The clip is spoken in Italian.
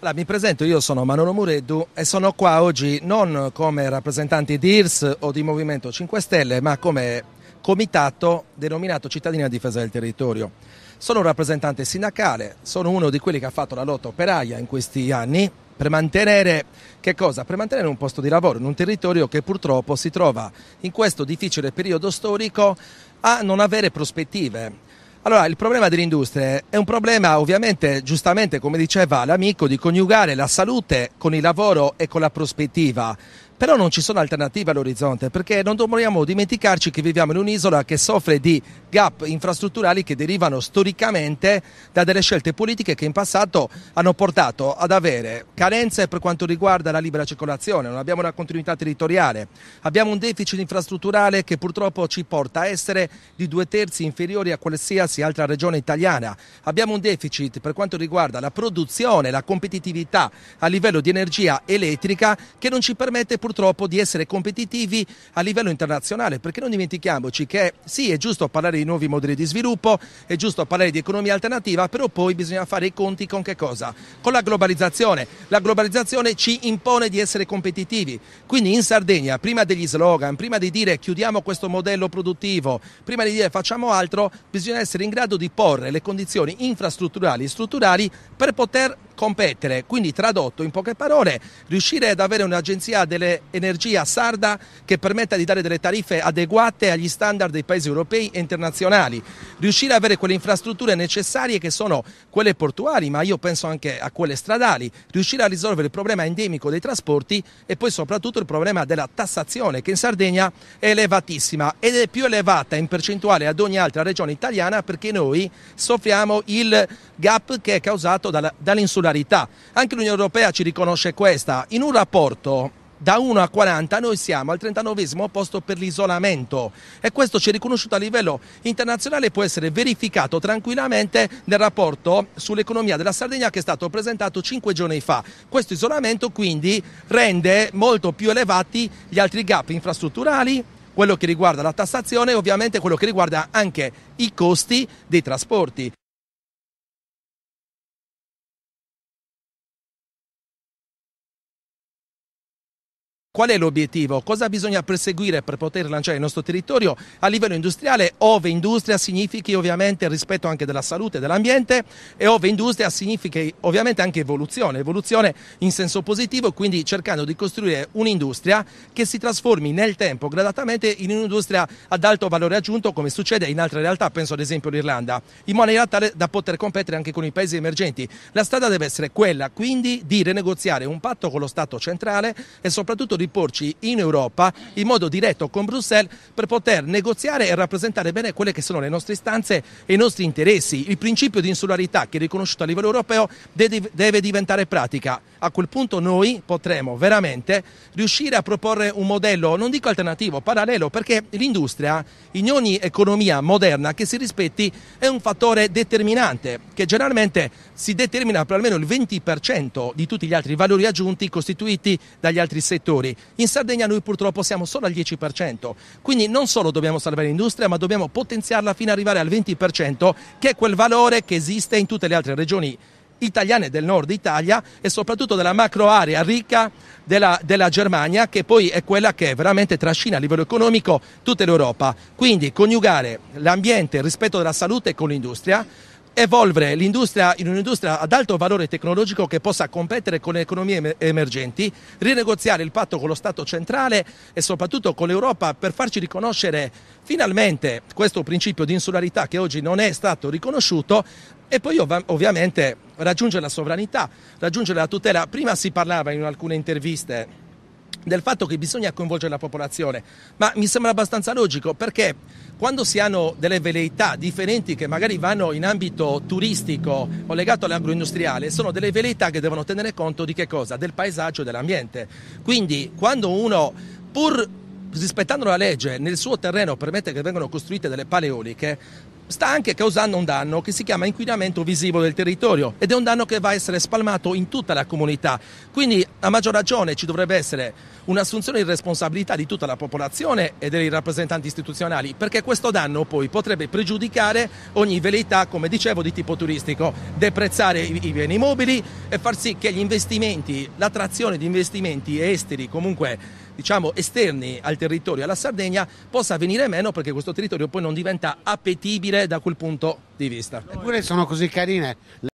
Allora, mi presento, io sono Manolo Mureddu e sono qua oggi non come rappresentante di IRS o di Movimento 5 Stelle, ma come comitato denominato Cittadini a difesa del territorio. Sono un rappresentante sindacale, sono uno di quelli che ha fatto la lotta operaia in questi anni per mantenere, per mantenere un posto di lavoro in un territorio che purtroppo si trova in questo difficile periodo storico a non avere prospettive allora, il problema dell'industria è un problema ovviamente, giustamente come diceva l'amico, di coniugare la salute con il lavoro e con la prospettiva però non ci sono alternative all'orizzonte perché non dobbiamo dimenticarci che viviamo in un'isola che soffre di gap infrastrutturali che derivano storicamente da delle scelte politiche che in passato hanno portato ad avere carenze per quanto riguarda la libera circolazione, non abbiamo una continuità territoriale, abbiamo un deficit infrastrutturale che purtroppo ci porta a essere di due terzi inferiori a qualsiasi altra regione italiana, abbiamo un deficit per quanto riguarda la produzione, la competitività a livello di energia elettrica che non ci permette purtroppo purtroppo di essere competitivi a livello internazionale, perché non dimentichiamoci che sì, è giusto parlare di nuovi modelli di sviluppo, è giusto parlare di economia alternativa, però poi bisogna fare i conti con che cosa? Con la globalizzazione. La globalizzazione ci impone di essere competitivi. Quindi in Sardegna, prima degli slogan, prima di dire chiudiamo questo modello produttivo, prima di dire facciamo altro, bisogna essere in grado di porre le condizioni infrastrutturali e strutturali per poter competere. Quindi tradotto in poche parole, riuscire ad avere un'agenzia dell'energia sarda che permetta di dare delle tariffe adeguate agli standard dei paesi europei e internazionali, riuscire ad avere quelle infrastrutture necessarie che sono quelle portuali, ma io penso anche a quelle stradali, riuscire a risolvere il problema endemico dei trasporti e poi soprattutto il problema della tassazione che in Sardegna è elevatissima ed è più elevata in percentuale ad ogni altra regione italiana perché noi soffriamo il gap che è causato dall'insularità singolarità. Anche l'Unione Europea ci riconosce questa. In un rapporto da 1 a 40 noi siamo al 39 posto per l'isolamento e questo ci è riconosciuto a livello internazionale e può essere verificato tranquillamente nel rapporto sull'economia della Sardegna che è stato presentato 5 giorni fa. Questo isolamento quindi rende molto più elevati gli altri gap infrastrutturali, quello che riguarda la tassazione e ovviamente quello che riguarda anche i costi dei trasporti. Qual è l'obiettivo? Cosa bisogna perseguire per poter lanciare il nostro territorio a livello industriale, ove industria significhi ovviamente rispetto anche della salute e dell'ambiente e ove industria significhi ovviamente anche evoluzione, evoluzione in senso positivo, quindi cercando di costruire un'industria che si trasformi nel tempo gradatamente in un'industria ad alto valore aggiunto come succede in altre realtà, penso ad esempio all'Irlanda, in maniera tale da poter competere anche con i paesi emergenti. La strada deve essere quella quindi di renegoziare un patto con lo Stato centrale e soprattutto di porci in Europa in modo diretto con Bruxelles per poter negoziare e rappresentare bene quelle che sono le nostre istanze e i nostri interessi. Il principio di insularità che è riconosciuto a livello europeo deve diventare pratica. A quel punto noi potremo veramente riuscire a proporre un modello, non dico alternativo, parallelo, perché l'industria in ogni economia moderna che si rispetti è un fattore determinante che generalmente si determina per almeno il 20% di tutti gli altri valori aggiunti costituiti dagli altri settori. In Sardegna noi purtroppo siamo solo al 10%, quindi non solo dobbiamo salvare l'industria, ma dobbiamo potenziarla fino ad arrivare al 20%, che è quel valore che esiste in tutte le altre regioni italiane del nord Italia e soprattutto della macro area ricca della, della, Germania che poi è quella che veramente trascina a livello economico tutta l'Europa. Quindi coniugare l'ambiente, il rispetto della salute con l'industria, evolvere l'industria in un'industria ad alto valore tecnologico che possa competere con le economie emergenti, rinegoziare il patto con lo Stato centrale e soprattutto con l'Europa per farci riconoscere finalmente questo principio di insularità che oggi non è stato riconosciuto e poi ov- ovviamente raggiungere la sovranità, raggiungere la tutela. Prima si parlava in alcune interviste del fatto che bisogna coinvolgere la popolazione, ma mi sembra abbastanza logico perché quando si hanno delle veleità differenti che magari vanno in ambito turistico o legato all'agroindustriale, sono delle veleità che devono tenere conto di che cosa? Del paesaggio e dell'ambiente. Quindi quando uno, pur rispettando la legge, nel suo terreno permette che vengano costruite delle paleoliche, sta anche causando un danno che si chiama inquinamento visivo del territorio ed è un danno che va a essere spalmato in tutta la comunità. Quindi a maggior ragione ci dovrebbe essere un'assunzione di responsabilità di tutta la popolazione e dei rappresentanti istituzionali perché questo danno poi potrebbe pregiudicare ogni velità, come dicevo, di tipo turistico, deprezzare i beni mobili e far sì che gli investimenti, l'attrazione di investimenti esteri comunque diciamo esterni al territorio, alla Sardegna, possa venire meno perché questo territorio poi non diventa appetibile da quel punto di vista. Eppure sono così carine